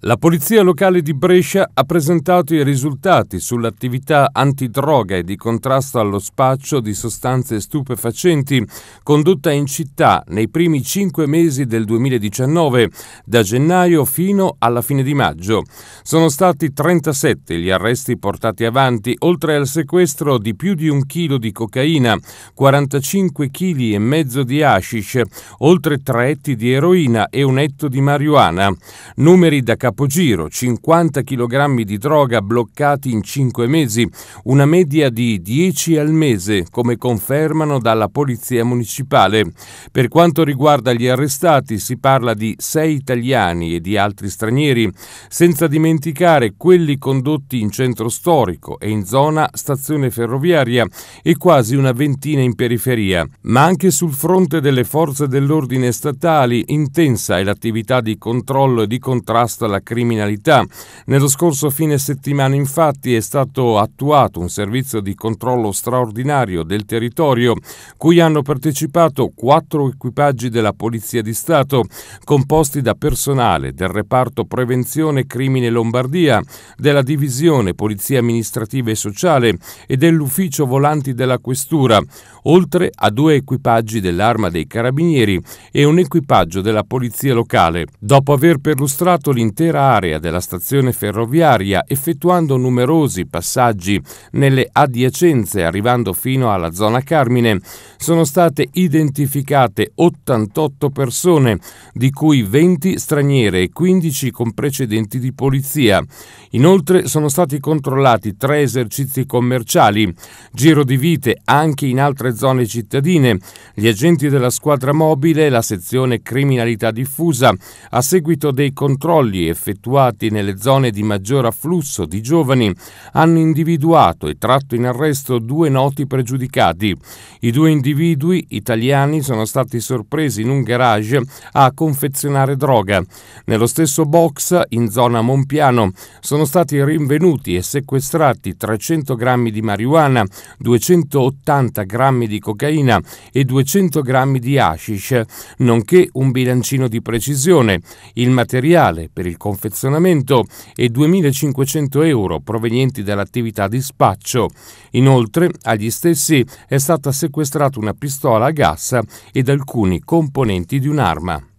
La Polizia Locale di Brescia ha presentato i risultati sull'attività antidroga e di contrasto allo spaccio di sostanze stupefacenti condotta in città nei primi cinque mesi del 2019, da gennaio fino alla fine di maggio. Sono stati 37 gli arresti portati avanti, oltre al sequestro di più di un chilo di cocaina, 45 kg e mezzo di hashish, oltre 3 etti di eroina e un etto di marijuana. Numeri da capogiro, 50 kg di droga bloccati in 5 mesi, una media di 10 al mese, come confermano dalla Polizia Municipale. Per quanto riguarda gli arrestati si parla di 6 italiani e di altri stranieri, senza dimenticare quelli condotti in centro storico e in zona stazione ferroviaria e quasi una ventina in periferia, ma anche sul fronte delle forze dell'ordine statali intensa è l'attività di controllo e di contrasto alla alla criminalità. Nello scorso fine settimana infatti è stato attuato un servizio di controllo straordinario del territorio cui hanno partecipato quattro equipaggi della Polizia di Stato composti da personale del reparto prevenzione crimine Lombardia, della divisione Polizia amministrativa e sociale e dell'ufficio volanti della questura, oltre a due equipaggi dell'arma dei carabinieri e un equipaggio della polizia locale. Dopo aver perlustrato l'intero l'intera area della stazione ferroviaria effettuando numerosi passaggi nelle adiacenze arrivando fino alla zona Carmine, sono state identificate 88 persone, di cui 20 straniere e 15 con precedenti di polizia. Inoltre sono stati controllati tre esercizi commerciali, giro di vite anche in altre zone cittadine, gli agenti della squadra mobile la sezione criminalità diffusa a seguito dei controlli e effettuati nelle zone di maggior afflusso di giovani hanno individuato e tratto in arresto due noti pregiudicati. I due individui italiani sono stati sorpresi in un garage a confezionare droga. Nello stesso box, in zona Monpiano, sono stati rinvenuti e sequestrati 300 grammi di marijuana, 280 grammi di cocaina e 200 grammi di hashish, nonché un bilancino di precisione, il materiale per il confezionamento e 2.500 euro provenienti dall'attività di spaccio. Inoltre, agli stessi è stata sequestrata una pistola a gas ed alcuni componenti di un'arma.